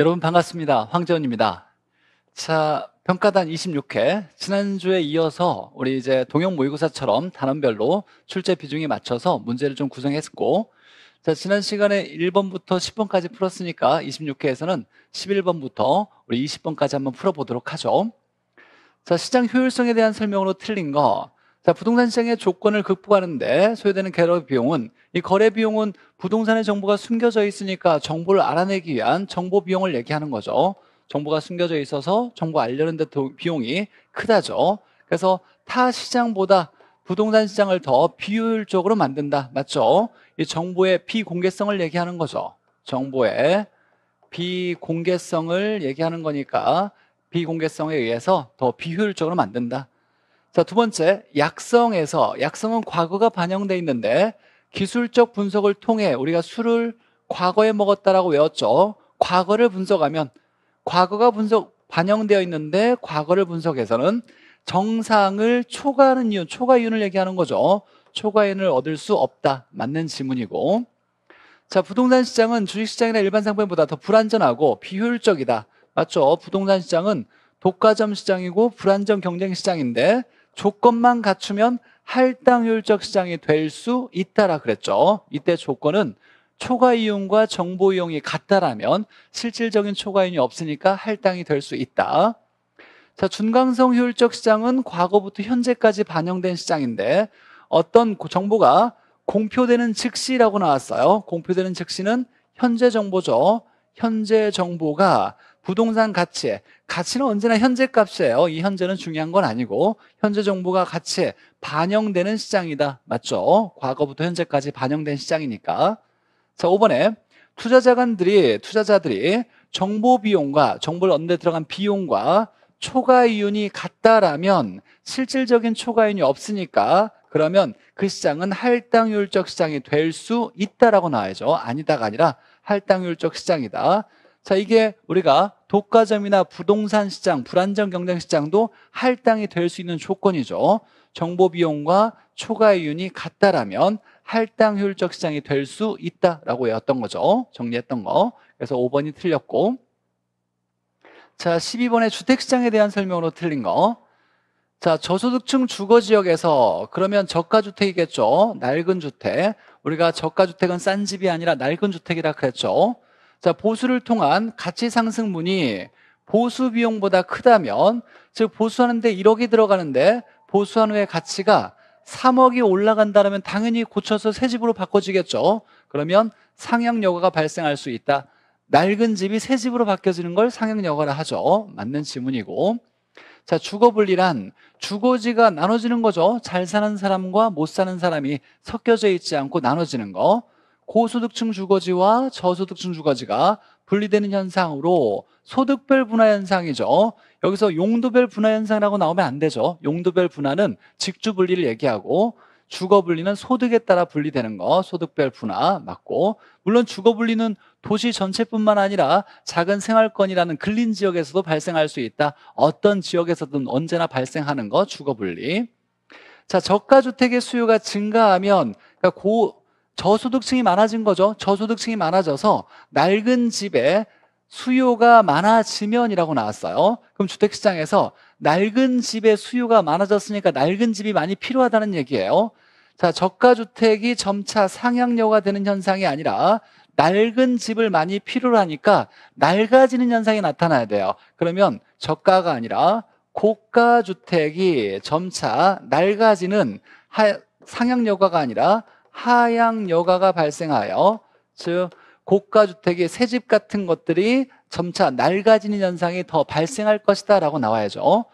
여러분 반갑습니다. 황재원입니다. 자, 평가단 26회 지난주에 이어서 우리 이제 동영 모의고사처럼 단원별로 출제 비중에 맞춰서 문제를 좀 구성했고 자, 지난 시간에 1번부터 10번까지 풀었으니까 26회에서는 11번부터 우리 20번까지 한번 풀어 보도록 하죠. 자, 시장 효율성에 대한 설명으로 틀린 거 자, 부동산 시장의 조건을 극복하는데 소요되는 개러 비용은 이 거래 비용은 부동산의 정보가 숨겨져 있으니까 정보를 알아내기 위한 정보 비용을 얘기하는 거죠. 정보가 숨겨져 있어서 정보 알려는데 비용이 크다죠. 그래서 타 시장보다 부동산 시장을 더 비효율적으로 만든다. 맞죠? 이 정보의 비공개성을 얘기하는 거죠. 정보의 비공개성을 얘기하는 거니까 비공개성에 의해서 더 비효율적으로 만든다. 자, 두 번째, 약성에서 약성은 과거가 반영돼 있는데 기술적 분석을 통해 우리가 술을 과거에 먹었다라고 외웠죠. 과거를 분석하면 과거가 분석 반영되어 있는데 과거를 분석해서는 정상을 초과하는 이윤, 초과이윤을 얘기하는 거죠. 초과이윤을 얻을 수 없다. 맞는 지문이고. 자, 부동산 시장은 주식시장이나 일반 상품보다 더 불안전하고 비효율적이다. 맞죠? 부동산 시장은 독과점 시장이고 불안정 경쟁 시장인데 조건만 갖추면 할당효율적 시장이 될 수 있다라 그랬죠. 이때 조건은 초과 이용과 정보 이용이 같다라면 실질적인 초과 이용이 없으니까 할당이 될 수 있다. 자, 준강성 효율적 시장은 과거부터 현재까지 반영된 시장인데 어떤 정보가 공표되는 즉시라고 나왔어요. 공표되는 즉시는 현재 정보죠. 현재 정보가 부동산 가치, 가치는 언제나 현재 값이에요. 이 현재는 중요한 건 아니고 현재 정보가 가치에 반영되는 시장이다. 맞죠? 과거부터 현재까지 반영된 시장이니까. 자, 5번에 투자자간들이 투자자들이 정보 비용과 정보를 얻는 데 들어간 비용과 초과 이윤이 같다라면 실질적인 초과 이윤이 없으니까 그러면 그 시장은 할당률적 시장이 될 수 있다라고 나와야죠. 아니다가 아니라 할당률적 시장이다. 자, 이게 우리가 독과점이나 부동산 시장, 불안정 경쟁 시장도 할당이 될 수 있는 조건이죠. 정보 비용과 초과 이윤이 같다라면 할당 효율적 시장이 될 수 있다라고 외웠던 거죠. 정리했던 거. 그래서 5번이 틀렸고. 자, 12번의 주택시장에 대한 설명으로 틀린 거. 자, 저소득층 주거 지역에서 그러면 저가주택이겠죠. 낡은 주택. 우리가 저가주택은 싼 집이 아니라 낡은 주택이라 그랬죠. 자, 보수를 통한 가치 상승분이 보수 비용보다 크다면 즉 보수하는데 1억이 들어가는데 보수한 후에 가치가 3억이 올라간다면 당연히 고쳐서 새 집으로 바꿔지겠죠. 그러면 상향여과가 발생할 수 있다. 낡은 집이 새 집으로 바뀌어지는 걸상향여과라 하죠. 맞는 지문이고. 자, 주거분리란 주거지가 나눠지는 거죠. 잘 사는 사람과 못 사는 사람이 섞여져 있지 않고 나눠지는 거. 고소득층 주거지와 저소득층 주거지가 분리되는 현상으로 소득별 분화 현상이죠. 여기서 용도별 분화 현상이라고 나오면 안 되죠. 용도별 분화는 직주 분리를 얘기하고 주거 분리는 소득에 따라 분리되는 거 소득별 분화 맞고 물론 주거 분리는 도시 전체뿐만 아니라 작은 생활권이라는 근린 지역에서도 발생할 수 있다. 어떤 지역에서든 언제나 발생하는 거 주거 분리. 자, 저가 주택의 수요가 증가하면 그러니까 고 저소득층이 많아진 거죠. 저소득층이 많아져서 낡은 집에 수요가 많아지면이라고 나왔어요. 그럼 주택시장에서 낡은 집의 수요가 많아졌으니까 낡은 집이 많이 필요하다는 얘기예요. 자, 저가주택이 점차 상향료가 되는 현상이 아니라 낡은 집을 많이 필요로 하니까 낡아지는 현상이 나타나야 돼요. 그러면 저가가 아니라 고가주택이 점차 낡아지는 하, 상향 여과가 아니라 하향 여가가 발생하여 즉 고가 주택의 새 집 같은 것들이 점차 낡아지는 현상이 더 발생할 것이다라고 나와야죠.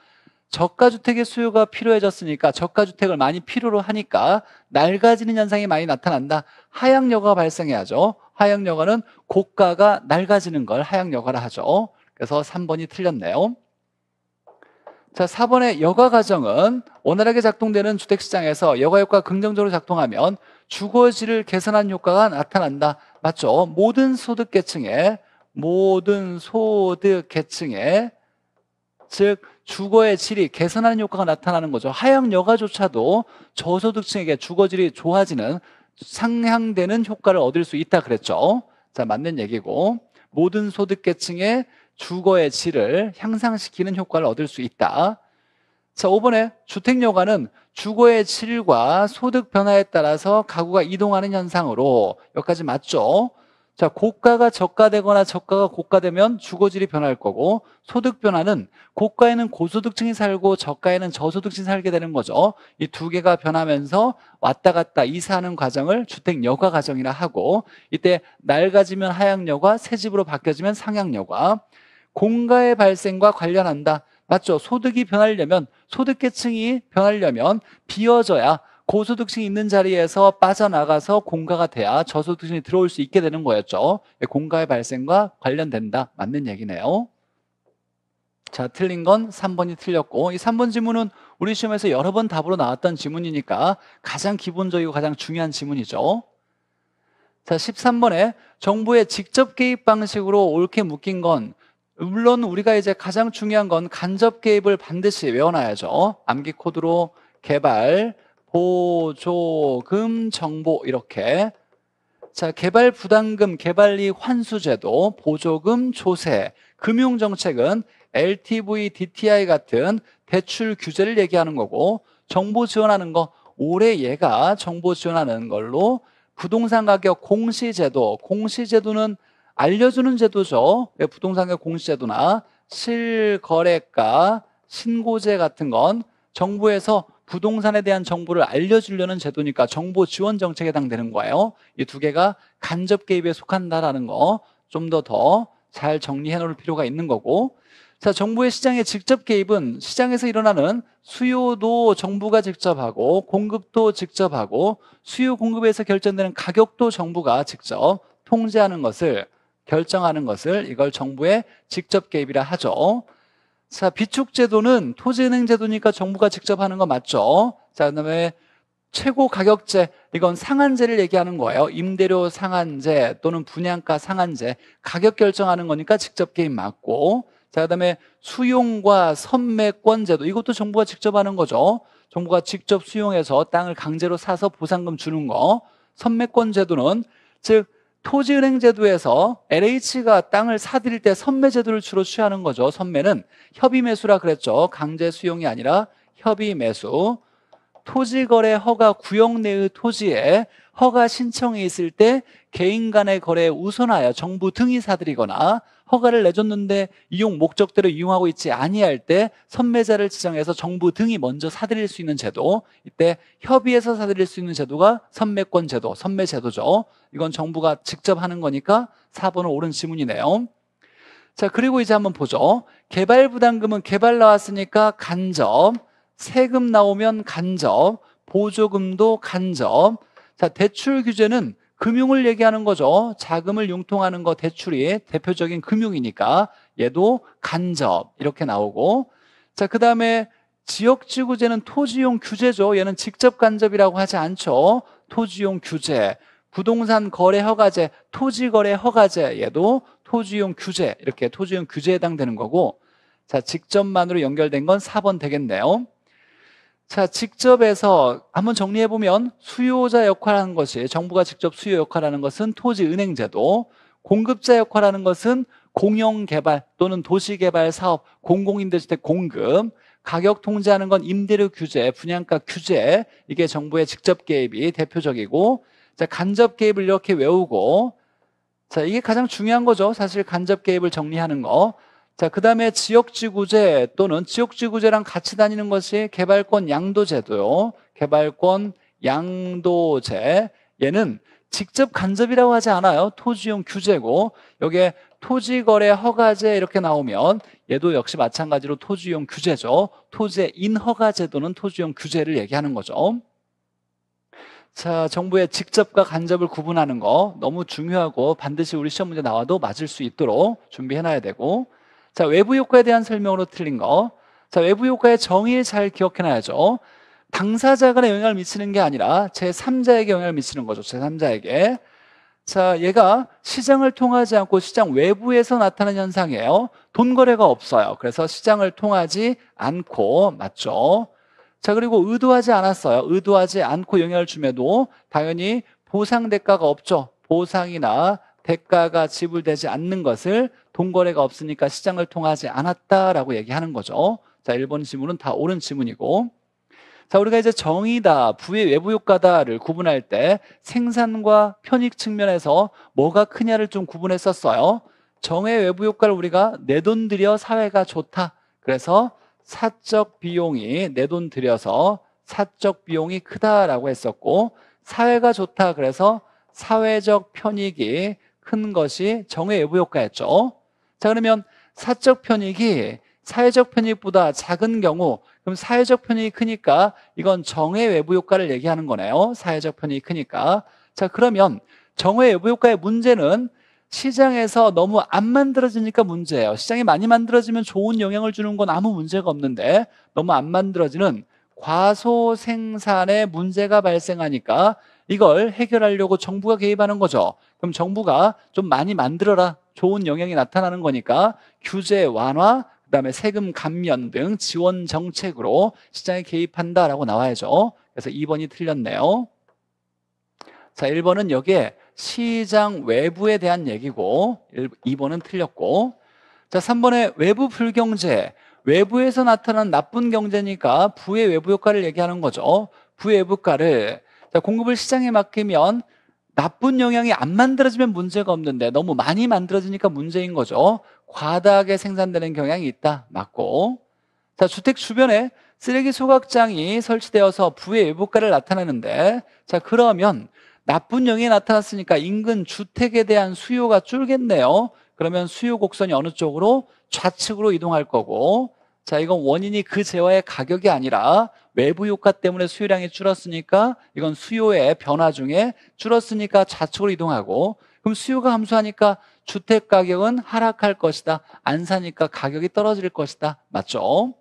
저가 주택의 수요가 필요해졌으니까 저가 주택을 많이 필요로 하니까 낡아지는 현상이 많이 나타난다. 하향 여가가 발생해야죠. 하향 여가는 고가가 낡아지는 걸 하향 여가라 하죠. 그래서 3번이 틀렸네요. 자, 4번의 여가 과정은 원활하게 작동되는 주택 시장에서 여가 효과 긍정적으로 작동하면 주거지를 개선한 효과가 나타난다. 맞죠? 모든 소득 계층에 모든 소득 계층에 즉 주거의 질이 개선하는 효과가 나타나는 거죠. 하향 여가조차도 저소득층에게 주거질이 좋아지는 상향되는 효과를 얻을 수 있다 그랬죠. 자, 맞는 얘기고 모든 소득 계층의 주거의 질을 향상시키는 효과를 얻을 수 있다. 자, 5번에 주택여가는 주거의 질과 소득 변화에 따라서 가구가 이동하는 현상으로 여기까지 맞죠? 자, 고가가 저가되거나 저가가 고가되면 주거질이 변할 거고 소득 변화는 고가에는 고소득층이 살고 저가에는 저소득층이 살게 되는 거죠. 이 두 개가 변하면서 왔다 갔다 이사하는 과정을 주택 여가 과정이라 하고 이때 낡아지면 하향 여가, 새 집으로 바뀌어지면 상향 여가. 공가의 발생과 관련한다. 맞죠? 소득이 변하려면 소득계층이 변하려면 비어져야 고소득층이 있는 자리에서 빠져나가서 공가가 돼야 저소득층이 들어올 수 있게 되는 거였죠. 예, 공가의 발생과 관련된다. 맞는 얘기네요. 자, 틀린 건 3번이 틀렸고 이 3번 지문은 우리 시험에서 여러 번 답으로 나왔던 지문이니까 가장 기본적이고 가장 중요한 지문이죠. 자, 13번에 정부의 직접 개입 방식으로 옳게 묶인 건 물론 우리가 이제 가장 중요한 건 간접 개입을 반드시 외워놔야죠. 암기 코드로 개발, 보조금, 정보 이렇게 자, 개발 부담금, 개발리 환수제도, 보조금, 조세, 금융정책은 LTV, DTI 같은 대출 규제를 얘기하는 거고 정보 지원하는 거 올해 얘가 정보 지원하는 걸로 부동산 가격 공시제도, 공시제도는 알려주는 제도죠. 예, 부동산의 공시제도나 실거래가 신고제 같은 건 정부에서 부동산에 대한 정보를 알려주려는 제도니까 정보 지원 정책에 해당되는 거예요. 이 두 개가 간접 개입에 속한다라는 거 좀 더 더 잘 정리해 놓을 필요가 있는 거고 자, 정부의 시장에 직접 개입은 시장에서 일어나는 수요도 정부가 직접 하고 공급도 직접 하고 수요 공급에서 결정되는 가격도 정부가 직접 통제하는 것을 결정하는 것을 이걸 정부의 직접 개입이라 하죠. 자, 비축제도는 토지은행제도니까 정부가 직접 하는 거 맞죠? 자, 그 다음에 최고 가격제, 이건 상한제를 얘기하는 거예요. 임대료 상한제 또는 분양가 상한제, 가격 결정하는 거니까 직접 개입 맞고. 자, 그 다음에 수용과 선매권제도, 이것도 정부가 직접 하는 거죠. 정부가 직접 수용해서 땅을 강제로 사서 보상금 주는 거. 선매권제도는 즉 토지은행 제도에서 LH가 땅을 사들일 때 선매 제도를 주로 취하는 거죠. 선매는 협의 매수라 그랬죠. 강제 수용이 아니라 협의 매수. 토지거래 허가 구역 내의 토지에 허가 신청이 있을 때 개인 간의 거래에 우선하여 정부 등이 사들이거나 허가를 내줬는데 이용 목적대로 이용하고 있지 아니할 때 선매자를 지정해서 정부 등이 먼저 사들일 수 있는 제도 이때 협의해서 사들일 수 있는 제도가 선매권 제도, 선매 제도죠. 이건 정부가 직접 하는 거니까 4번은 옳은 지문이네요. 자, 그리고 이제 한번 보죠. 개발 부담금은 개발 나왔으니까 간접, 세금 나오면 간접, 보조금도 간접. 자, 대출 규제는 금융을 얘기하는 거죠. 자금을 융통하는 거 대출이 대표적인 금융이니까 얘도 간접 이렇게 나오고 자, 그다음에 지역지구제는 토지용 규제죠. 얘는 직접 간접이라고 하지 않죠. 토지용 규제, 부동산 거래 허가제, 토지 거래 허가제 얘도 토지용 규제 이렇게 토지용 규제에 해당되는 거고 자, 직접만으로 연결된 건 4번 되겠네요. 자, 직접에서 한번 정리해 보면 수요자 역할하는 것이 정부가 직접 수요 역할하는 것은 토지 은행 제도, 공급자 역할하는 것은 공영 개발 또는 도시 개발 사업, 공공임대주택 공급, 가격 통제하는 건 임대료 규제, 분양가 규제 이게 정부의 직접 개입이 대표적이고 자, 간접 개입을 이렇게 외우고 자, 이게 가장 중요한 거죠. 사실 간접 개입을 정리하는 거. 자, 그 다음에 지역지구제 또는 지역지구제랑 같이 다니는 것이 개발권 양도제도요. 개발권 양도제. 얘는 직접 간접이라고 하지 않아요. 토지용 규제고. 여기에 토지거래 허가제 이렇게 나오면 얘도 역시 마찬가지로 토지용 규제죠. 토지의 인허가제도는 토지용 규제를 얘기하는 거죠. 자, 정부의 직접과 간접을 구분하는 거 너무 중요하고 반드시 우리 시험 문제 나와도 맞을 수 있도록 준비해놔야 되고 자, 외부 효과에 대한 설명으로 틀린 거. 자, 외부 효과의 정의를 잘 기억해놔야죠. 당사자간에 영향을 미치는 게 아니라 제3자에게 영향을 미치는 거죠. 제3자에게. 자, 얘가 시장을 통하지 않고 시장 외부에서 나타나는 현상이에요. 돈 거래가 없어요. 그래서 시장을 통하지 않고, 맞죠? 자, 그리고 의도하지 않았어요. 의도하지 않고 영향을 주면도 당연히 보상 대가가 없죠. 보상이나 대가가 지불되지 않는 것을 동거래가 없으니까 시장을 통하지 않았다라고 얘기하는 거죠. 자, 1번 지문은 다 옳은 지문이고. 자, 우리가 이제 정의다, 부의 외부 효과다를 구분할 때 생산과 편익 측면에서 뭐가 크냐를 좀 구분했었어요. 정의 외부 효과를 우리가 내 돈 들여 사회가 좋다. 그래서 사적 비용이 내 돈 들여서 사적 비용이 크다라고 했었고 사회가 좋다 그래서 사회적 편익이 큰 것이 정의 외부효과였죠. 자, 그러면 사적 편익이 사회적 편익보다 작은 경우 그럼 사회적 편익이 크니까 이건 정의 외부 효과를 얘기하는 거네요. 사회적 편익이 크니까. 자, 그러면 정의 외부 효과의 문제는 시장에서 너무 안 만들어지니까 문제예요. 시장이 많이 만들어지면 좋은 영향을 주는 건 아무 문제가 없는데 너무 안 만들어지는 과소 생산에 문제가 발생하니까 이걸 해결하려고 정부가 개입하는 거죠. 그럼 정부가 좀 많이 만들어라. 좋은 영향이 나타나는 거니까 규제 완화, 그다음에 세금 감면 등 지원 정책으로 시장에 개입한다라고 나와야죠. 그래서 2번이 틀렸네요. 자, 1번은 여기에 시장 외부에 대한 얘기고 2번은 틀렸고 자, 3번에 외부 불경제. 외부에서 나타난 나쁜 경제니까 부의 외부 효과를 얘기하는 거죠. 부의 외부효과를 자, 공급을 시장에 맡기면 나쁜 영향이 안 만들어지면 문제가 없는데 너무 많이 만들어지니까 문제인 거죠. 과다하게 생산되는 경향이 있다. 맞고. 자, 주택 주변에 쓰레기 소각장이 설치되어서 부의 외부가를 나타내는데 자, 그러면 나쁜 영향이 나타났으니까 인근 주택에 대한 수요가 줄겠네요. 그러면 수요 곡선이 어느 쪽으로 좌측으로 이동할 거고 자, 이건 원인이 그 재화의 가격이 아니라 외부 효과 때문에 수요량이 줄었으니까 이건 수요의 변화 중에 줄었으니까 좌측으로 이동하고 그럼 수요가 감소하니까 주택 가격은 하락할 것이다. 안 사니까 가격이 떨어질 것이다. 맞죠?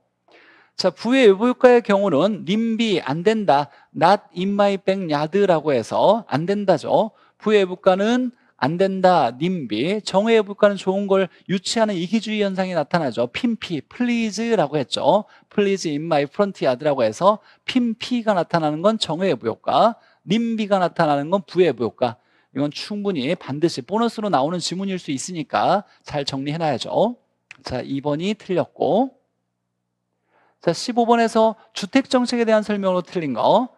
자, 부의 외부 효과의 경우는 림비 안 된다. not in my backyard라고 해서 안 된다죠. 부의 외부가는 안 된다, 님비, 정의에 불과는 좋은 걸 유치하는 이기주의 현상이 나타나죠. 핀피, 플리즈라고 했죠. 플리즈 인마이 프런티아드라고 해서 핀피가 나타나는 건 정의의 부효과, 님비가 나타나는 건 부의 부효과. 이건 충분히 반드시 보너스로 나오는 지문일 수 있으니까 잘 정리해놔야죠. 자, 2번이 틀렸고. 자, 15번에서 주택정책에 대한 설명으로 틀린 거.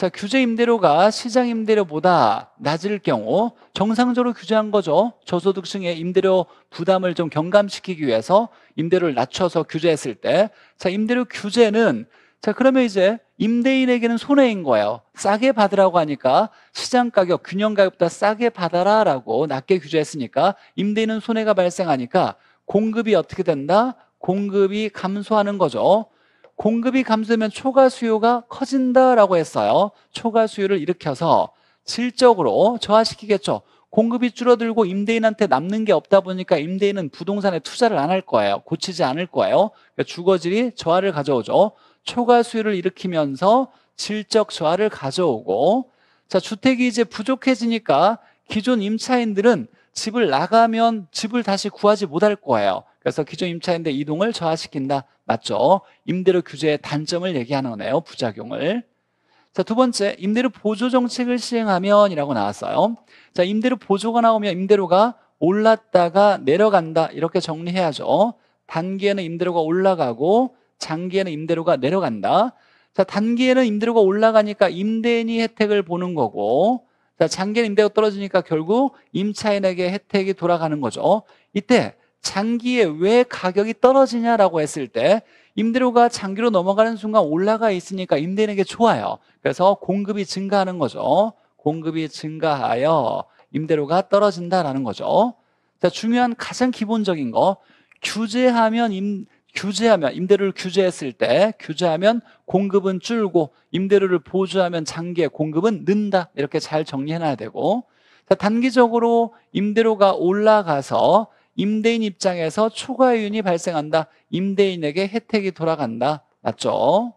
자, 규제 임대료가 시장 임대료보다 낮을 경우 정상적으로 규제한 거죠. 저소득층의 임대료 부담을 좀 경감시키기 위해서 임대료를 낮춰서 규제했을 때 자, 임대료 규제는 자, 그러면 이제 임대인에게는 손해인 거예요. 싸게 받으라고 하니까 시장 가격, 균형 가격보다 싸게 받아라라고 낮게 규제했으니까 임대인은 손해가 발생하니까 공급이 어떻게 된다? 공급이 감소하는 거죠. 공급이 감소면 초과 수요가 커진다라고 했어요. 초과 수요를 일으켜서 질적으로 저하시키겠죠. 공급이 줄어들고 임대인한테 남는 게 없다 보니까 임대인은 부동산에 투자를 안 할 거예요. 고치지 않을 거예요. 그러니까 주거질이 저하를 가져오죠. 초과 수요를 일으키면서 질적 저하를 가져오고 자 주택이 이제 부족해지니까 기존 임차인들은 집을 나가면 집을 다시 구하지 못할 거예요. 그래서 기존 임차인데 이동을 저하시킨다. 맞죠? 임대료 규제의 단점을 얘기하는 거네요. 부작용을. 자, 두 번째, 임대료 보조 정책을 시행하면 이라고 나왔어요. 자, 임대료 보조가 나오면 임대료가 올랐다가 내려간다. 이렇게 정리해야죠. 단기에는 임대료가 올라가고 장기에는 임대료가 내려간다. 자, 단기에는 임대료가 올라가니까 임대인이 혜택을 보는 거고 자, 장기는 에 임대가 료 떨어지니까 결국 임차인에게 혜택이 돌아가는 거죠. 이때 장기에 왜 가격이 떨어지냐라고 했을 때 임대료가 장기로 넘어가는 순간 올라가 있으니까 임대인에게 좋아요. 그래서 공급이 증가하는 거죠. 공급이 증가하여 임대료가 떨어진다라는 거죠. 자, 중요한 가장 기본적인 거 규제하면 임 규제하면 임대료를 규제했을 때 규제하면 공급은 줄고 임대료를 보조하면 장기의 공급은 는다 이렇게 잘 정리해놔야 되고 자, 단기적으로 임대료가 올라가서 임대인 입장에서 초과이윤이 발생한다. 임대인에게 혜택이 돌아간다. 맞죠?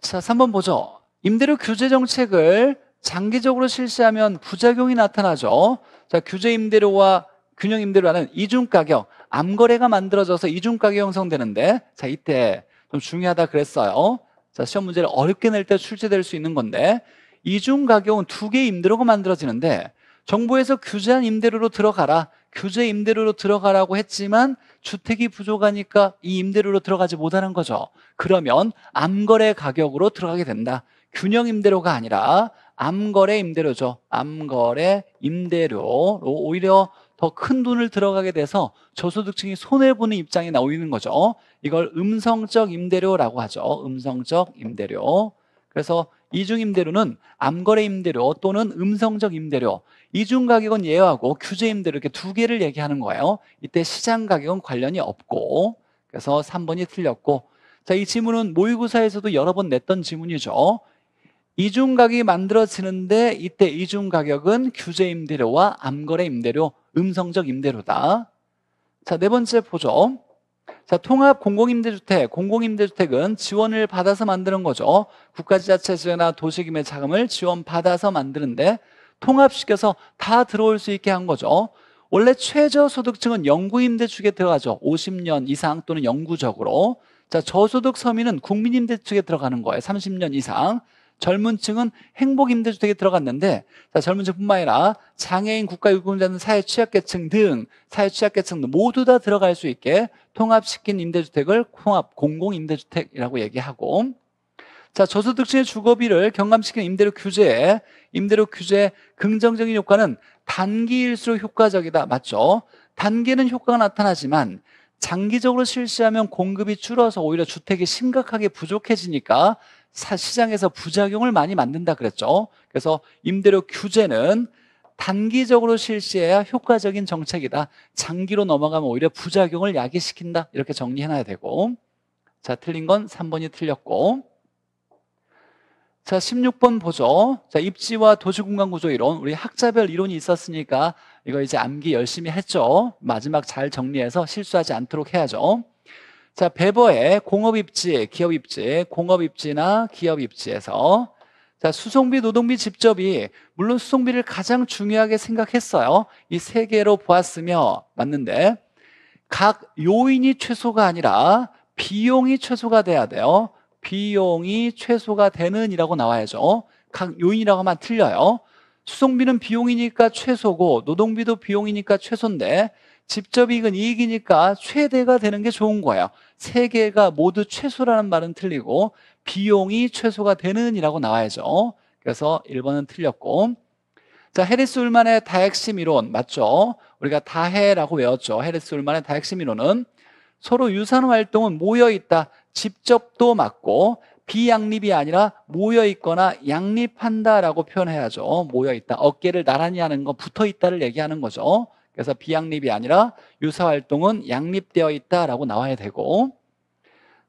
자, 3번 보죠. 임대료 규제 정책을 장기적으로 실시하면 부작용이 나타나죠. 자, 규제 임대료와 균형 임대료라는 이중 가격, 암거래가 만들어져서 이중 가격 형성되는데 자, 이때 좀 중요하다 그랬어요. 자, 시험 문제를 어렵게 낼 때 출제될 수 있는 건데 이중 가격은 두 개의 임대료가 만들어지는데 정부에서 규제한 임대료로 들어가라 규제 임대료로 들어가라고 했지만 주택이 부족하니까 이 임대료로 들어가지 못하는 거죠 그러면 암거래 가격으로 들어가게 된다 균형 임대료가 아니라 암거래 임대료죠 암거래 임대료로 오히려 더 큰 돈을 들어가게 돼서 저소득층이 손해보는 입장이 나오는 거죠 이걸 음성적 임대료라고 하죠 음성적 임대료 그래서 이중임대료는 암거래 임대료 또는 음성적 임대료 이중 가격은 예외하고 규제임대료 이렇게 두 개를 얘기하는 거예요. 이때 시장 가격은 관련이 없고 그래서 3번이 틀렸고 자, 이 지문은 모의고사에서도 여러 번 냈던 지문이죠. 이중 가격이 만들어지는데 이때 이중 가격은 규제 임대료와 암거래 임대료, 음성적 임대료다. 자, 네 번째 보죠. 자, 통합 공공임대주택, 공공임대주택은 지원을 받아서 만드는 거죠. 국가지자체에서나 도시기매 자금을 지원받아서 만드는데 통합시켜서 다 들어올 수 있게 한 거죠. 원래 최저소득층은 영구임대축에 들어가죠. 50년 이상 또는 영구적으로. 자, 저소득 서민은 국민임대주에 들어가는 거예요. 30년 이상. 젊은 층은 행복임대주택에 들어갔는데, 자, 젊은 층뿐만 아니라 장애인, 국가유공자는 사회 취약계층 등 사회 취약계층 모두 다 들어갈 수 있게 통합시킨 임대주택을 통합 공공임대주택이라고 얘기하고, 자, 저소득층의 주거비를 경감시키는 임대료 규제, 임대료 규제 의 긍정적인 효과는 단기일수록 효과적이다. 맞죠? 단기는 효과가 나타나지만 장기적으로 실시하면 공급이 줄어서 오히려 주택이 심각하게 부족해지니까 시장에서 부작용을 많이 만든다 그랬죠. 그래서 임대료 규제는 단기적으로 실시해야 효과적인 정책이다. 장기로 넘어가면 오히려 부작용을 야기시킨다. 이렇게 정리해놔야 되고. 자, 틀린 건 3번이 틀렸고. 자, 16번 보죠. 자, 입지와 도시 공간 구조 이론. 우리 학자별 이론이 있었으니까 이거 이제 암기 열심히 했죠. 마지막 잘 정리해서 실수하지 않도록 해야죠. 자, 배버의 공업 입지, 기업 입지, 공업 입지나 기업 입지에서 자, 수송비, 노동비, 집접이 물론 수송비를 가장 중요하게 생각했어요. 이 세 개로 보았으며 맞는데 각 요인이 최소가 아니라 비용이 최소가 돼야 돼요. 비용이 최소가 되는 이라고 나와야죠. 어? 각 요인이라고 하면 틀려요. 수송비는 비용이니까 최소고 노동비도 비용이니까 최소인데 직접이익은 이익이니까 최대가 되는 게 좋은 거예요. 세 개가 모두 최소라는 말은 틀리고 비용이 최소가 되는 이라고 나와야죠. 어? 그래서 1번은 틀렸고 자 헤리스 울만의 다핵심 이론 맞죠? 우리가 다해라고 외웠죠. 헤리스 울만의 다핵심 이론은 서로 유사한 활동은 모여 있다. 직접도 맞고 비양립이 아니라 모여 있거나 양립한다라고 표현해야죠. 모여 있다. 어깨를 나란히 하는 건 붙어 있다를 얘기하는 거죠. 그래서 비양립이 아니라 유사 활동은 양립되어 있다라고 나와야 되고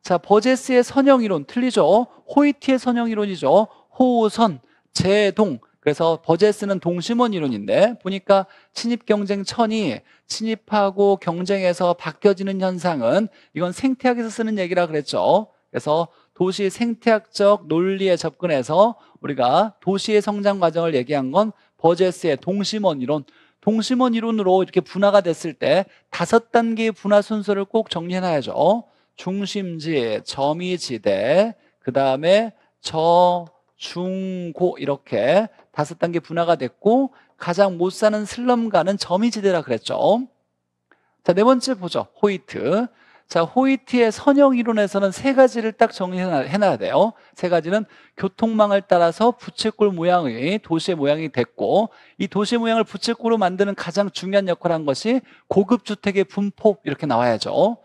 자, 버제스의 선형이론 틀리죠. 호이티의 선형이론이죠. 호우선, 제동, 그래서 버제스는 동심원 이론인데 보니까 침입 경쟁 천이 침입하고 경쟁에서 바뀌어지는 현상은 이건 생태학에서 쓰는 얘기라 그랬죠. 그래서 도시 생태학적 논리에 접근해서 우리가 도시의 성장 과정을 얘기한 건 버제스의 동심원 이론 동심원 이론으로 이렇게 분화가 됐을 때 다섯 단계의 분화 순서를 꼭 정리해놔야죠. 중심지, 점이지대, 그 다음에 저, 중, 고 이렇게 다섯 단계 분화가 됐고 가장 못 사는 슬럼가는 점이지대라 그랬죠. 자, 네 번째 보죠. 호이트. 자, 호이트의 선형 이론에서는 세 가지를 딱 정리해놔야 돼요. 세 가지는 교통망을 따라서 부채꼴 모양의 도시의 모양이 됐고, 이 도시의 모양을 부채꼴로 만드는 가장 중요한 역할을 한 것이 고급 주택의 분포, 이렇게 나와야죠.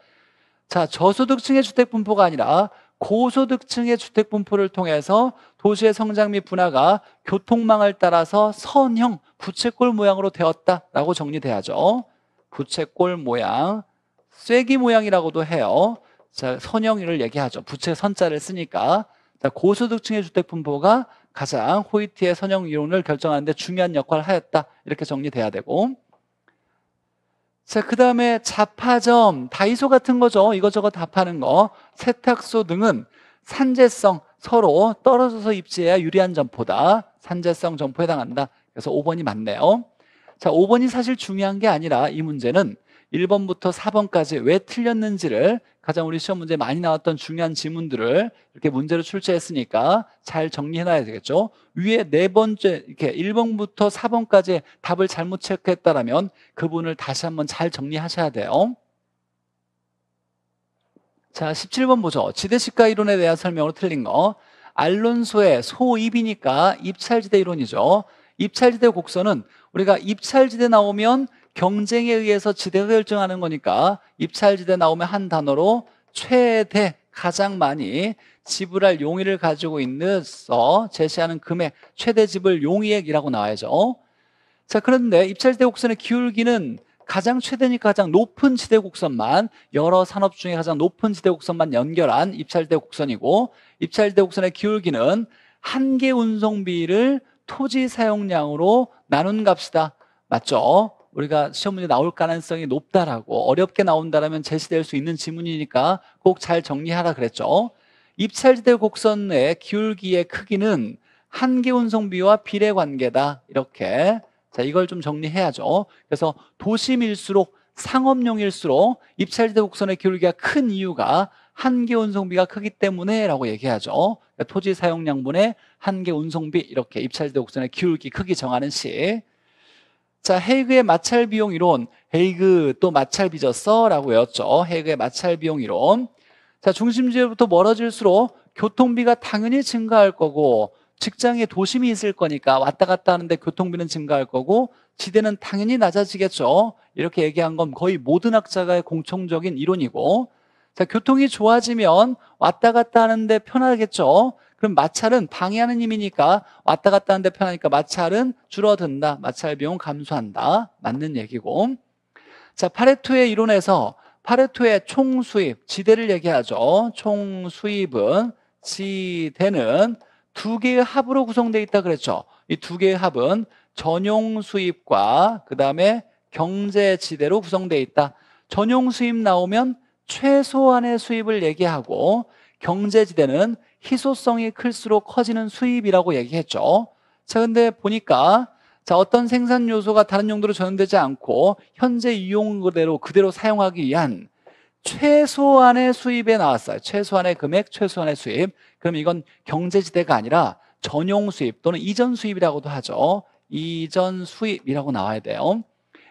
자, 저소득층의 주택 분포가 아니라 고소득층의 주택 분포를 통해서 도수의 성장 및 분화가 교통망을 따라서 선형 부채꼴 모양으로 되었다라고 정리돼야죠. 부채꼴 모양, 쐐기 모양이라고도 해요. 자, 선형을 얘기하죠. 부채 선자를 쓰니까. 자, 고소득층의 주택 분포가 가장 호이트의 선형 이론을 결정하는데 중요한 역할을 하였다. 이렇게 정리돼야 되고. 자, 그 다음에 자파점, 다이소 같은 거죠. 이것저것 다 파는 거. 세탁소 등은 산재성, 서로 떨어져서 입지해야 유리한 점포다. 산재성 점포에 해당한다. 그래서 5번이 맞네요. 자, 5번이 사실 중요한 게 아니라 이 문제는 1번부터 4번까지 왜 틀렸는지를 가장 우리 시험 문제 많이 나왔던 중요한 지문들을 이렇게 문제로 출제했으니까 잘 정리해놔야 되겠죠. 위에 네 번째 이렇게 1번부터 4번까지 답을 잘못 체크했다라면 그분을 다시 한번 잘 정리하셔야 돼요. 자, 17번 보죠. 지대식가 이론에 대한 설명으로 틀린 거. 알론소의 소입이니까 입찰지대 이론이죠. 입찰지대 곡선은 우리가 입찰지대 나오면 경쟁에 의해서 지대가 결정하는 거니까 입찰지대 나오면 한 단어로 최대 가장 많이 지불할 용의를 가지고 있는 써 제시하는 금액 최대 지불 용의액이라고 나와야죠. 자 그런데 입찰대 지 곡선의 기울기는 가장 최대니까 가장 높은 지대 곡선만 여러 산업 중에 가장 높은 지대 곡선만 연결한 입찰대 곡선이고 입찰대 곡선의 기울기는 한개 운송비를 토지 사용량으로 나눈 값이다. 맞죠? 우리가 시험 문제 나올 가능성이 높다라고 어렵게 나온다라면 제시될 수 있는 지문이니까 꼭 잘 정리하라 그랬죠. 입찰지대 곡선의 기울기의 크기는 한개 운송비와 비례 관계다. 이렇게 자, 이걸 좀 정리해야죠. 그래서 도심일수록 상업용일수록 입찰지대 곡선의 기울기가 큰 이유가 한계 운송비가 크기 때문에라고 얘기하죠. 그러니까 토지 사용량분의 한계 운송비 이렇게 입찰지대 곡선의 기울기 크기 정하는 시. 자, 헤이그의 마찰 비용 이론. 헤이그 또 마찰 비었어라고 외웠죠. 헤이그의 마찰 비용 이론. 자, 중심지로부터 멀어질수록 교통비가 당연히 증가할 거고 직장에 도심이 있을 거니까 왔다 갔다 하는데 교통비는 증가할 거고 지대는 당연히 낮아지겠죠. 이렇게 얘기한 건 거의 모든 학자가의 공통적인 이론이고 자, 교통이 좋아지면 왔다 갔다 하는데 편하겠죠. 그럼 마찰은 방해하는 힘이니까 왔다 갔다 하는데 편하니까 마찰은 줄어든다. 마찰 비용 감소한다. 맞는 얘기고. 자, 파레토의 이론에서 파레토의 총 수입, 지대를 얘기하죠. 총 수입은 지대는 두 개의 합으로 구성되어 있다 그랬죠. 이 두 개의 합은 전용 수입과 그다음에 경제 지대로 구성되어 있다. 전용 수입 나오면 최소한의 수입을 얘기하고 경제 지대는 희소성이 클수록 커지는 수입이라고 얘기했죠. 자, 근데 보니까 자, 어떤 생산 요소가 다른 용도로 전용되지 않고 현재 이용 그대로 그대로 사용하기 위한 최소한의 수입에 나왔어요. 최소한의 금액, 최소한의 수입. 그럼 이건 경제지대가 아니라 전용 수입 또는 이전 수입이라고도 하죠. 이전 수입이라고 나와야 돼요.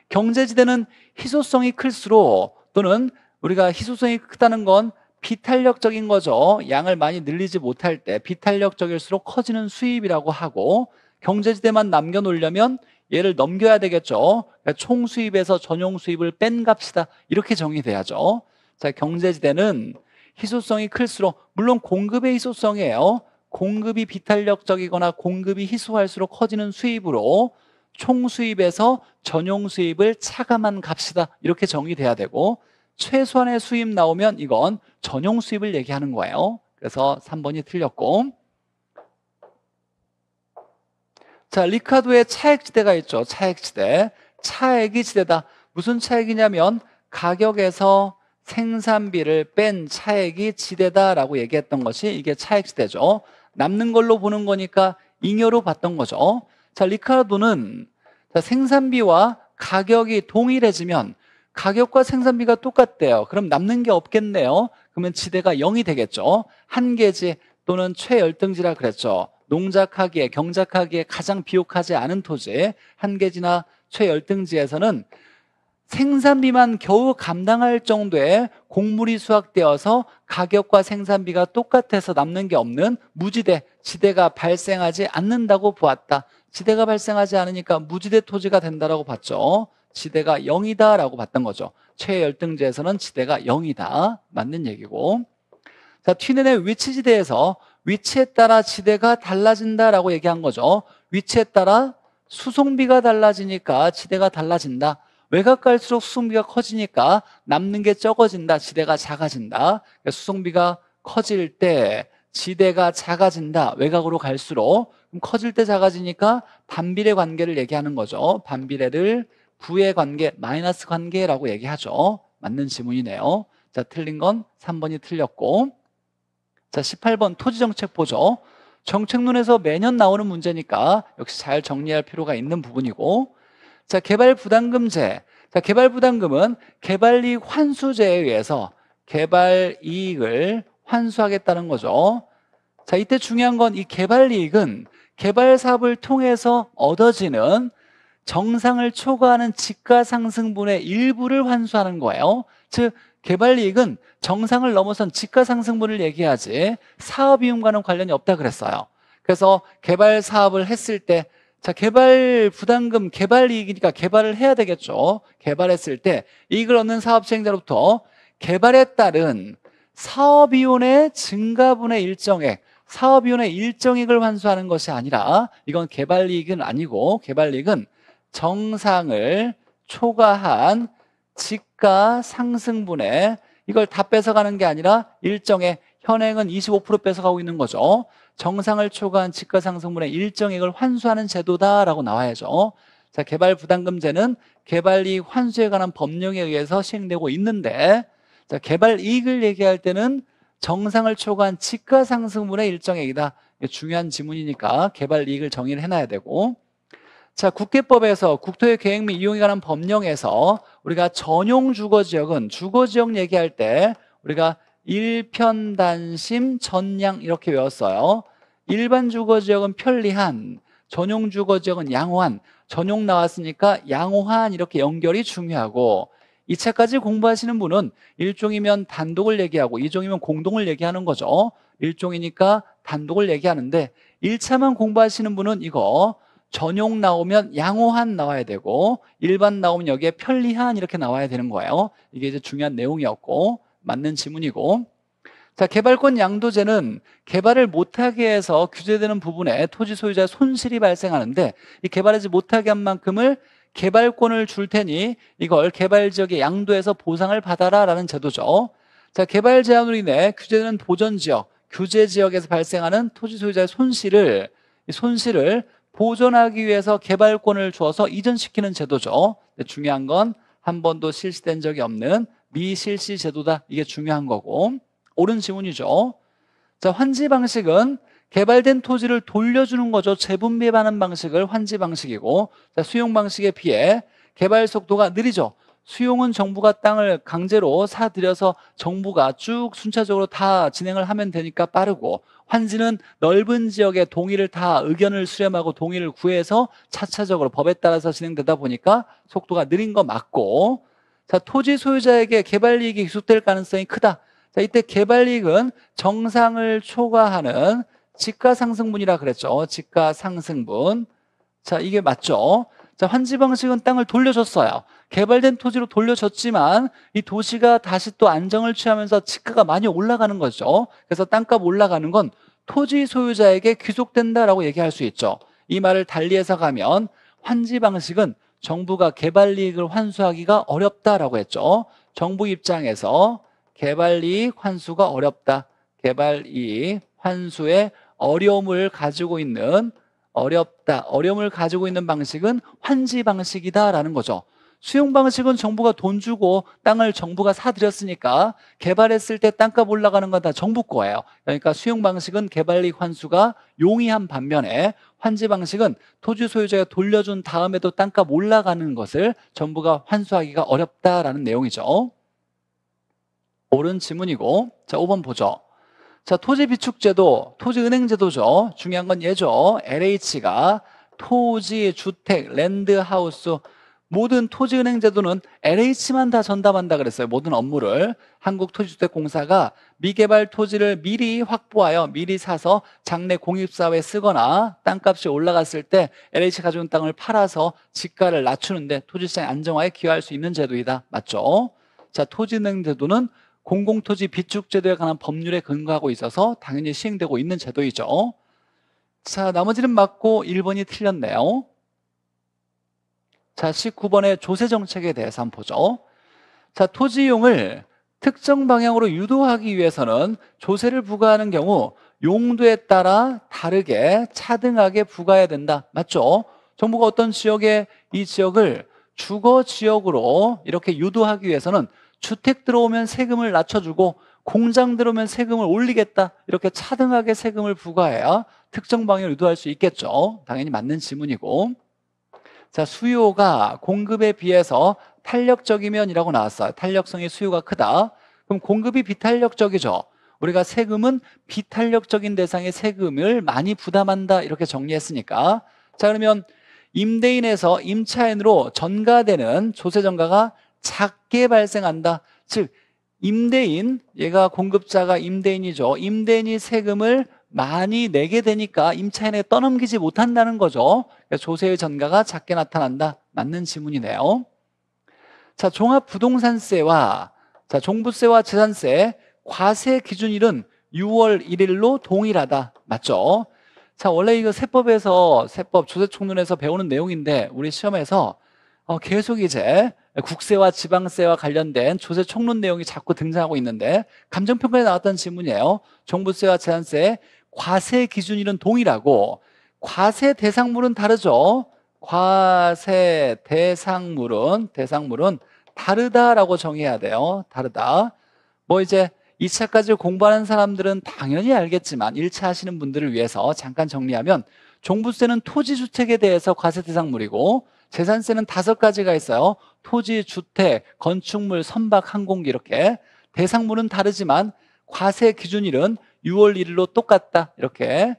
경제지대는 희소성이 클수록 또는 우리가 희소성이 크다는 건 비탄력적인 거죠. 양을 많이 늘리지 못할 때 비탄력적일수록 커지는 수입이라고 하고 경제지대만 남겨놓으려면 얘를 넘겨야 되겠죠. 그러니까 총수입에서 전용수입을 뺀 값이다. 이렇게 정의돼야죠. 자, 경제지대는 희소성이 클수록 물론 공급의 희소성이에요. 공급이 비탄력적이거나 공급이 희소할수록 커지는 수입으로 총 수입에서 전용 수입을 차감한 값이다. 이렇게 정의돼야 되고 최소한의 수입 나오면 이건 전용 수입을 얘기하는 거예요. 그래서 3번이 틀렸고 자, 리카도의 차액지대가 있죠. 차액지대. 차액이 지대다. 무슨 차액이냐면 가격에서 생산비를 뺀 차액이 지대다라고 얘기했던 것이 이게 차액지대죠. 남는 걸로 보는 거니까 잉여로 봤던 거죠. 자, 리카르도는 생산비와 가격이 동일해지면 가격과 생산비가 똑같대요. 그럼 남는 게 없겠네요. 그러면 지대가 0이 되겠죠. 한계지 또는 최열등지라 그랬죠. 농작하기에 경작하기에 가장 비옥하지 않은 토지 한계지나 최열등지에서는 생산비만 겨우 감당할 정도의 곡물이 수확되어서 가격과 생산비가 똑같아서 남는 게 없는 무지대, 지대가 발생하지 않는다고 보았다. 지대가 발생하지 않으니까 무지대 토지가 된다라고 봤죠. 지대가 0이다라고 봤던 거죠. 최열등제에서는 지대가 0이다. 맞는 얘기고. 자, 튀는의 위치지대에서 위치에 따라 지대가 달라진다라고 얘기한 거죠. 위치에 따라 수송비가 달라지니까 지대가 달라진다. 외곽 갈수록 수송비가 커지니까 남는 게 적어진다. 지대가 작아진다. 그러니까 수송비가 커질 때 지대가 작아진다. 외곽으로 갈수록 그럼 커질 때 작아지니까 반비례 관계를 얘기하는 거죠. 반비례를 부의 관계, 마이너스 관계라고 얘기하죠. 맞는 지문이네요. 자, 틀린 건 3번이 틀렸고. 자, 18번 토지 정책 보죠. 정책론에서 매년 나오는 문제니까 역시 잘 정리할 필요가 있는 부분이고 자, 개발 부담금제. 자, 개발 부담금은 개발 이익 환수제에 의해서 개발 이익을 환수하겠다는 거죠. 자, 이때 중요한 건 이 개발 이익은 개발 사업을 통해서 얻어지는 정상을 초과하는 지가 상승분의 일부를 환수하는 거예요. 즉 개발 이익은 정상을 넘어선 지가 상승분을 얘기하지 사업 이용과는 관련이 없다 그랬어요. 그래서 개발 사업을 했을 때 자, 개발 부담금, 개발 이익이니까 개발을 해야 되겠죠. 개발했을 때 이익을 얻는 사업 시행자로부터 개발에 따른 사업이온의 증가분의 일정액, 사업이온의 일정액을 환수하는 것이 아니라 이건 개발이익은 아니고 개발이익은 정상을 초과한 지가 상승분에 이걸 다 뺏어가는 게 아니라 일정의 현행은 25% 뺏어가고 있는 거죠. 정상을 초과한 치과 상승물의 일정액을 환수하는 제도다라고 나와야죠. 어? 자, 개발 부담금제는 개발 이익 환수에 관한 법령에 의해서 시행되고 있는데 자, 개발 이익을 얘기할 때는 정상을 초과한 치과 상승분의 일정액이다. 중요한 지문이니까 개발 이익을 정의를 해놔야 되고 자 국회법에서 국토의 계획 및 이용에 관한 법령에서 우리가 전용 주거지역은 주거지역 얘기할 때 우리가 일편단심, 전양 이렇게 외웠어요. 일반 주거 지역은 편리한, 전용 주거 지역은 양호한, 전용 나왔으니까 양호한 이렇게 연결이 중요하고 이책까지 공부하시는 분은 일종이면 단독을 얘기하고 이종이면 공동을 얘기하는 거죠. 일종이니까 단독을 얘기하는데 1차만 공부하시는 분은 이거 전용 나오면 양호한 나와야 되고 일반 나오면 여기에 편리한 이렇게 나와야 되는 거예요. 이게 이제 중요한 내용이었고 맞는 지문이고 자, 개발권 양도제는 개발을 못하게 해서 규제되는 부분에 토지 소유자 의 손실이 발생하는데 이 개발하지 못하게 한 만큼을 개발권을 줄 테니 이걸 개발 지역에 양도해서 보상을 받아라라는 제도죠. 자, 개발 제한으로 인해 규제되는 보전 지역, 규제 지역에서 발생하는 토지 소유자의 손실을 손실을 보존하기 위해서 개발권을 주어서 이전시키는 제도죠. 중요한 건 한 번도 실시된 적이 없는 미실시 제도다. 이게 중요한 거고. 옳은 지문이죠. 자, 환지 방식은 개발된 토지를 돌려주는 거죠. 재분배하는 방식을 환지 방식이고 자, 수용 방식에 비해 개발 속도가 느리죠. 수용은 정부가 땅을 강제로 사들여서 정부가 쭉 순차적으로 다 진행을 하면 되니까 빠르고 환지는 넓은 지역의 동의를 다 의견을 수렴하고 동의를 구해서 차차적으로 법에 따라서 진행되다 보니까 속도가 느린 거 맞고 자, 토지 소유자에게 개발 이익이 귀속될 가능성이 크다. 자, 이때 개발 이익은 정상을 초과하는 지가 상승분이라 그랬죠. 지가 어, 상승분. 자, 이게 맞죠. 자, 환지 방식은 땅을 돌려줬어요. 개발된 토지로 돌려줬지만 이 도시가 다시 또 안정을 취하면서 지가가 많이 올라가는 거죠. 그래서 땅값 올라가는 건 토지 소유자에게 귀속된다라고 얘기할 수 있죠. 이 말을 달리해서 가면 환지 방식은 정부가 개발 이익을 환수하기가 어렵다라고 했죠. 정부 입장에서 개발 이익 환수가 어렵다. 개발 이익 환수의 어려움을 가지고 있는 어렵다. 어려움을 가지고 있는 방식은 환지 방식이다라는 거죠. 수용 방식은 정부가 돈 주고 땅을 정부가 사들였으니까 개발했을 때 땅값 올라가는 건 다 정부 거예요. 그러니까 수용 방식은 개발익 환수가 용이한 반면에 환지 방식은 토지 소유자가 돌려준 다음에도 땅값 올라가는 것을 정부가 환수하기가 어렵다라는 내용이죠. 옳은 지문이고 자 5번 보죠. 자 토지 비축제도, 토지 은행제도죠. 중요한 건 얘죠. LH가 토지, 주택, 랜드하우스 모든 토지은행제도는 LH만 다 전담한다 그랬어요. 모든 업무를 한국토지주택공사가 미개발 토지를 미리 확보하여 미리 사서 장래 공입사회에 쓰거나 땅값이 올라갔을 때 LH 가져온 땅을 팔아서 집가를 낮추는데 토지시장 안정화에 기여할 수 있는 제도이다. 맞죠? 자, 토지은행제도는 공공토지 비축제도에 관한 법률에 근거하고 있어서 당연히 시행되고 있는 제도이죠. 자, 나머지는 맞고 1번이 틀렸네요. 자, 19번의 조세 정책에 대해서 한번 보죠. 자, 토지 이용을 특정 방향으로 유도하기 위해서는 조세를 부과하는 경우 용도에 따라 다르게 차등하게 부과해야 된다. 맞죠? 정부가 어떤 지역에 이 지역을 주거 지역으로 이렇게 유도하기 위해서는 주택 들어오면 세금을 낮춰주고 공장 들어오면 세금을 올리겠다. 이렇게 차등하게 세금을 부과해야 특정 방향을 유도할 수 있겠죠. 당연히 맞는 지문이고. 자, 수요가 공급에 비해서 탄력적이면이라고 나왔어요. 탄력성이 수요가 크다. 그럼 공급이 비탄력적이죠. 우리가 세금은 비탄력적인 대상의 세금을 많이 부담한다 이렇게 정리했으니까 자 그러면 임대인에서 임차인으로 전가되는 조세 전가가 작게 발생한다 즉 임대인 얘가 공급자가 임대인이죠 임대인이 세금을 많이 내게 되니까 임차인에 떠넘기지 못한다는 거죠. 조세의 전가가 작게 나타난다. 맞는 지문이네요. 자, 종합부동산세와 자, 종부세와 재산세 과세 기준일은 6월 1일로 동일하다. 맞죠? 자, 원래 이거 세법에서 세법 조세총론에서 배우는 내용인데 우리 시험에서 어, 계속 이제 국세와 지방세와 관련된 조세 총론 내용이 자꾸 등장하고 있는데 감정평가에 나왔던 질문이에요. 종부세와 재산세 과세 기준일은 동일하고 과세 대상물은 다르죠. 과세 대상물은 대상물은 다르다라고 정해야 돼요. 다르다. 뭐 이제 2차까지 공부하는 사람들은 당연히 알겠지만 1차 하시는 분들을 위해서 잠깐 정리하면 종부세는 토지주택에 대해서 과세 대상물이고 재산세는 다섯 가지가 있어요. 토지, 주택, 건축물, 선박, 항공기 이렇게. 대상물은 다르지만 과세 기준일은 6월 1일로 똑같다. 이렇게.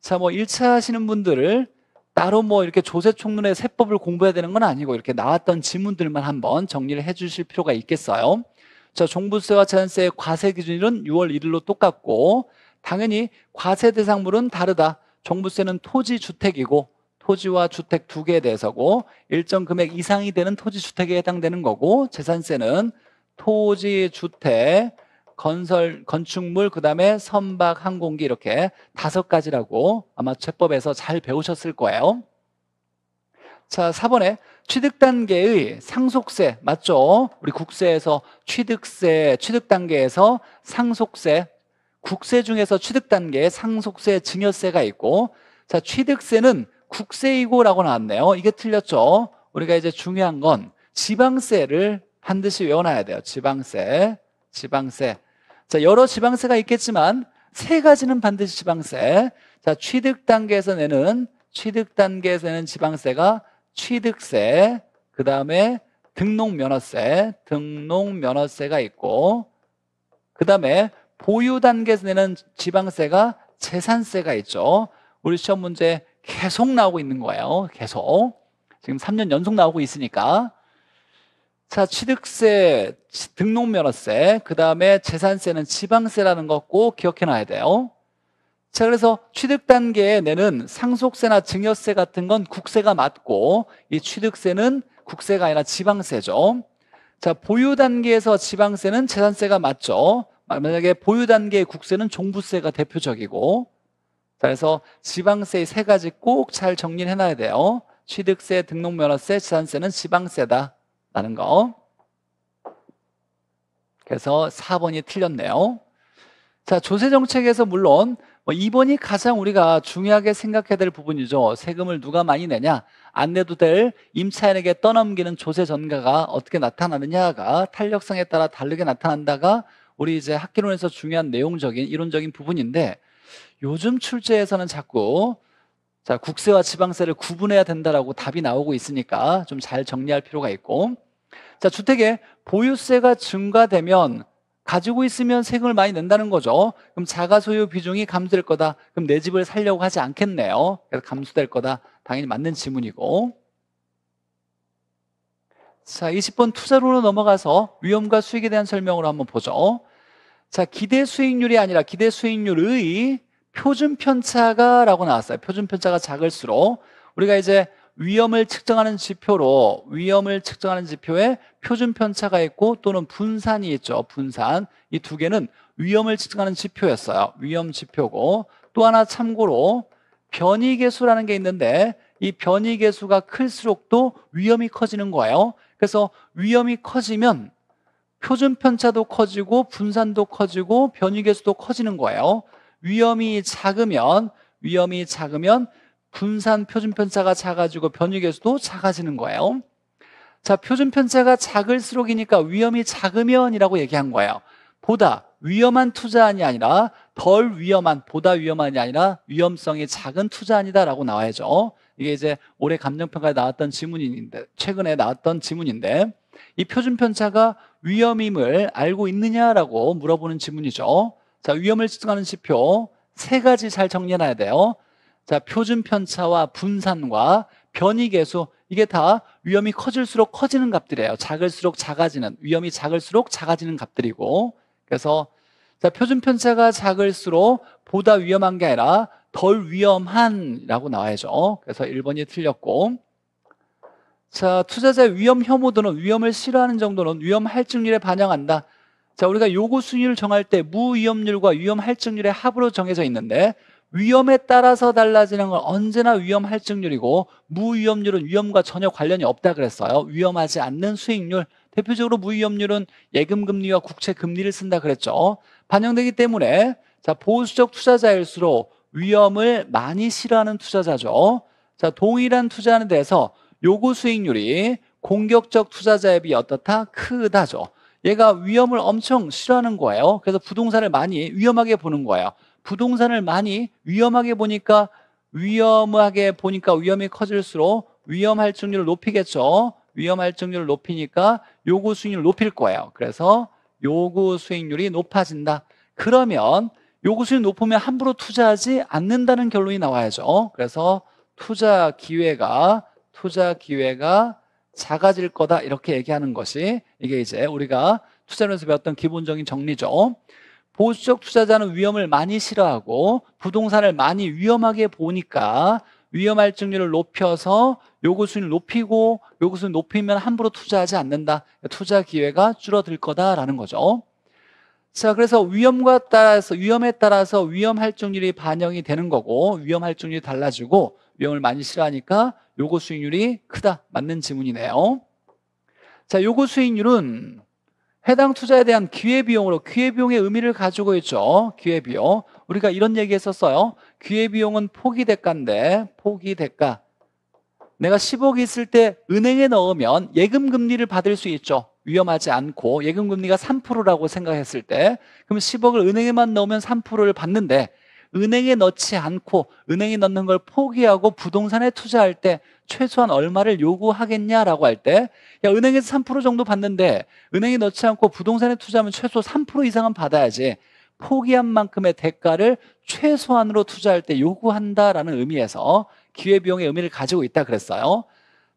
자, 뭐 1차 하시는 분들을 따로 뭐 이렇게 조세 총론의 세법을 공부해야 되는 건 아니고 이렇게 나왔던 지문들만 한번 정리를 해 주실 필요가 있겠어요. 자, 종부세와 재산세의 과세 기준일은 6월 1일로 똑같고 당연히 과세 대상물은 다르다. 종부세는 토지 주택이고 토지와 주택 두 개에 대해서고 일정 금액 이상이 되는 토지 주택에 해당되는 거고 재산세는 토지 주택 건설 건축물 그다음에 선박 항공기 이렇게 다섯 가지라고 아마 채법에서 잘 배우셨을 거예요. 자, 4번에 취득 단계의 상속세 맞죠? 우리 국세에서 취득세, 취득 단계에서 상속세, 국세 중에서 취득 단계에 상속세, 증여세가 있고 자, 취득세는 국세이고라고 나왔네요. 이게 틀렸죠. 우리가 이제 중요한 건 지방세를 반드시 외워놔야 돼요. 지방세, 지방세. 자, 여러 지방세가 있겠지만 세 가지는 반드시 지방세. 자, 취득 단계에서 내는 취득 단계에서 내는 지방세가 취득세, 그 다음에 등록면허세, 등록면허세가 있고, 그 다음에 보유 단계에서 내는 지방세가 재산세가 있죠. 우리 시험 문제 계속 나오고 있는 거예요. 계속. 지금 3년 연속 나오고 있으니까. 자, 취득세, 등록면허세, 그 다음에 재산세는 지방세라는 것 꼭 기억해 놔야 돼요. 자, 그래서 취득 단계에 내는 상속세나 증여세 같은 건 국세가 맞고, 이 취득세는 국세가 아니라 지방세죠. 자, 보유 단계에서 지방세는 재산세가 맞죠. 만약에 보유 단계의 국세는 종부세가 대표적이고, 자, 그래서 지방세 세 가지 꼭 잘 정리를 해놔야 돼요. 취득세, 등록면허세, 재산세는 지방세다. 라는 거. 그래서 4번이 틀렸네요. 자, 조세정책에서 물론 뭐 2번이 가장 우리가 중요하게 생각해야 될 부분이죠. 세금을 누가 많이 내냐, 안 내도 될 임차인에게 떠넘기는 조세 전가가 어떻게 나타나느냐가 탄력성에 따라 다르게 나타난다가 우리 이제 학기론에서 중요한 내용적인 이론적인 부분인데 요즘 출제에서는 자꾸 자, 국세와 지방세를 구분해야 된다라고 답이 나오고 있으니까 좀 잘 정리할 필요가 있고 자, 주택의 보유세가 증가되면 가지고 있으면 세금을 많이 낸다는 거죠. 그럼 자가 소유 비중이 감소될 거다. 그럼 내 집을 살려고 하지 않겠네요. 그래서 감소될 거다. 당연히 맞는 지문이고. 자, 20번 투자로 넘어가서 위험과 수익에 대한 설명으로 한번 보죠. 자, 기대 수익률이 아니라 기대 수익률의 표준 편차가라고 나왔어요. 표준 편차가 작을수록 우리가 이제 위험을 측정하는 지표로 위험을 측정하는 지표에 표준 편차가 있고 또는 분산이 있죠. 분산. 이 두 개는 위험을 측정하는 지표였어요. 위험 지표고 또 하나 참고로 변이 계수라는 게 있는데 이 변이 계수가 클수록 또 위험이 커지는 거예요. 그래서 위험이 커지면 표준 편차도 커지고 분산도 커지고 변이 계수도 커지는 거예요. 위험이 작으면 위험이 작으면 분산 표준 편차가 작아지고 변이 개수도 작아지는 거예요. 자, 표준 편차가 작을수록이니까 위험이 작으면이라고 얘기한 거예요. 보다 위험한 투자안이 아니라 덜 위험한 보다 위험한이 아니라 위험성이 작은 투자안이다라고 나와야죠. 이게 이제 올해 감정평가에 나왔던 지문인데 최근에 나왔던 지문인데 이 표준 편차가 위험임을 알고 있느냐라고 물어보는 지문이죠. 자, 위험을 측정하는 지표 세 가지 잘 정리해놔야 돼요. 자, 표준 편차와 분산과 변이 계수 이게 다 위험이 커질수록 커지는 값들이에요. 작을수록 작아지는 위험이 작을수록 작아지는 값들이고 그래서 자, 표준 편차가 작을수록 보다 위험한 게 아니라 덜 위험한이라고 나와야죠. 그래서 1번이 틀렸고 자, 투자자의 위험 혐오도는 위험을 싫어하는 정도는 위험 할증률에 반영한다. 자, 우리가 요구 수위를 정할 때 무위험률과 위험 할증률의 합으로 정해져 있는데 위험에 따라서 달라지는 건 언제나 위험 할증률이고 무위험률은 위험과 전혀 관련이 없다 그랬어요. 위험하지 않는 수익률. 대표적으로 무위험률은 예금 금리와 국채 금리를 쓴다 그랬죠. 반영되기 때문에 자, 보수적 투자자일수록 위험을 많이 싫어하는 투자자죠. 자, 동일한 투자하는 데서 요구 수익률이 공격적 투자자에 비해 어떻다? 크다죠. 얘가 위험을 엄청 싫어하는 거예요. 그래서 부동산을 많이 위험하게 보는 거예요. 부동산을 많이 위험하게 보니까 위험하게 보니까 위험이 커질수록 위험 할증률을 높이겠죠. 위험 할증률을 높이니까 요구 수익률을 높일 거예요. 그래서 요구 수익률이 높아진다. 그러면 요구 수익 높으면 함부로 투자하지 않는다는 결론이 나와야죠. 그래서 투자 기회가 투자 기회가 작아질 거다 이렇게 얘기하는 것이 이게 이제 우리가 투자론에서 배웠던 기본적인 정리죠. 보수적 투자자는 위험을 많이 싫어하고 부동산을 많이 위험하게 보니까 위험할 증률을 높여서 요구 수준을 높이고 요구 수준을 높이면 함부로 투자하지 않는다. 투자 기회가 줄어들 거다라는 거죠. 자, 그래서 위험과 따라서 위험에 따라서 위험 할증률이 반영이 되는 거고 위험 할증률이 달라지고 유형을 많이 싫어하니까 요거 수익률이 크다. 맞는 지문이네요. 자, 요거 수익률은 해당 투자에 대한 기회비용으로 기회비용의 의미를 가지고 있죠. 기회비용. 우리가 이런 얘기 했었어요. 기회비용은 포기대가인데 포기대가. 내가 1 0억 있을 때 은행에 넣으면 예금금리를 받을 수 있죠. 위험하지 않고 예금금리가 3%라고 생각했을 때 그럼 10억을 은행에만 넣으면 3%를 받는데 은행에 넣지 않고 은행에 넣는 걸 포기하고 부동산에 투자할 때 최소한 얼마를 요구하겠냐라고 할 때 야, 은행에서 3% 정도 받는데 은행에 넣지 않고 부동산에 투자하면 최소 3% 이상은 받아야지. 포기한 만큼의 대가를 최소한으로 투자할 때 요구한다라는 의미에서 기회비용의 의미를 가지고 있다 그랬어요.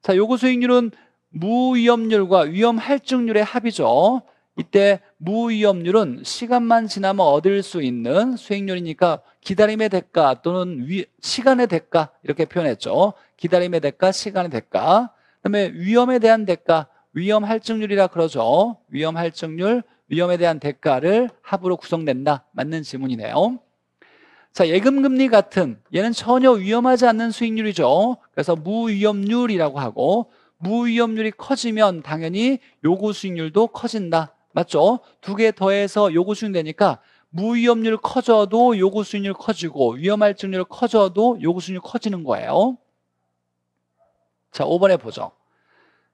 자, 요구 수익률은 무위험률과 위험할증률의 합이죠. 이때 무위험률은 시간만 지나면 얻을 수 있는 수익률이니까 기다림의 대가 또는 위, 시간의 대가 이렇게 표현했죠. 기다림의 대가, 시간의 대가. 그다음에 위험에 대한 대가, 위험 할증률이라 그러죠. 위험 할증률, 위험에 대한 대가를 합으로 구성된다. 맞는 질문이네요 자, 예금 금리 같은 얘는 전혀 위험하지 않는 수익률이죠. 그래서 무위험률이라고 하고 무위험률이 커지면 당연히 요구 수익률도 커진다. 맞죠? 두 개 더해서 요구 수익 되니까 무위험률 커져도 요구 수익률 커지고 위험할 증률 커져도 요구 수익률 커지는 거예요. 자, 5번에 보죠.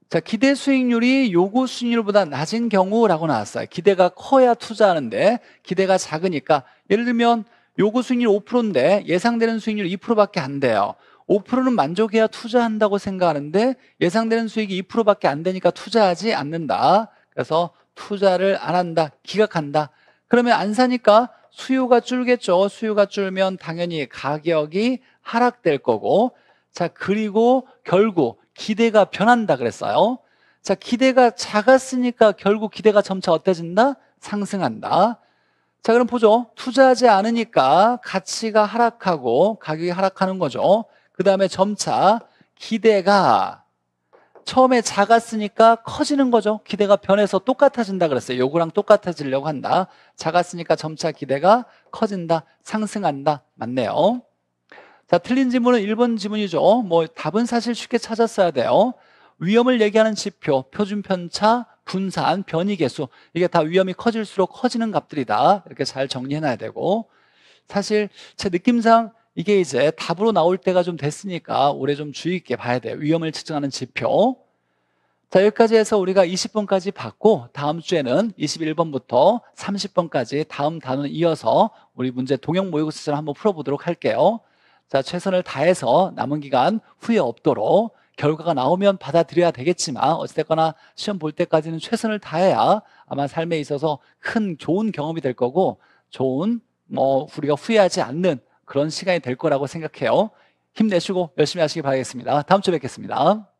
자, 기대 수익률이 요구 수익률보다 낮은 경우라고 나왔어요. 기대가 커야 투자하는데 기대가 작으니까 예를 들면 요구 수익률 5%인데 예상되는 수익률 2%밖에 안 돼요. 5%는 만족해야 투자한다고 생각하는데 예상되는 수익이 2%밖에 안 되니까 투자하지 않는다. 그래서 투자를 안 한다. 기각한다. 그러면 안 사니까 수요가 줄겠죠. 수요가 줄면 당연히 가격이 하락될 거고. 자, 그리고 결국 기대가 변한다 그랬어요. 자, 기대가 작았으니까 결국 기대가 점차 어때진다? 상승한다. 자, 그럼 보죠. 투자하지 않으니까 가치가 하락하고 가격이 하락하는 거죠. 그 다음에 점차 기대가 처음에 작았으니까 커지는 거죠. 기대가 변해서 똑같아진다 그랬어요. 요구랑 똑같아지려고 한다. 작았으니까 점차 기대가 커진다. 상승한다. 맞네요. 자, 틀린 지문은 1번 지문이죠. 뭐 답은 사실 쉽게 찾았어야 돼요. 위험을 얘기하는 지표, 표준 편차, 분산, 변이 개수. 이게 다 위험이 커질수록 커지는 값들이다. 이렇게 잘 정리해 놔야 되고. 사실 제 느낌상 이게 이제 답으로 나올 때가 좀 됐으니까 올해 좀 주의 있게 봐야 돼요. 위험을 측정하는 지표. 자, 여기까지 해서 우리가 20번까지 봤고 다음 주에는 21번부터 30번까지 다음 단원 이어서 우리 문제 동영 모의고사를 한번 풀어보도록 할게요. 자, 최선을 다해서 남은 기간 후회 없도록 결과가 나오면 받아들여야 되겠지만 어찌됐거나 시험 볼 때까지는 최선을 다해야 아마 삶에 있어서 큰 좋은 경험이 될 거고 좋은 뭐 우리가 후회하지 않는 그런 시간이 될 거라고 생각해요. 힘내시고 열심히 하시기 바라겠습니다. 다음 주에 뵙겠습니다.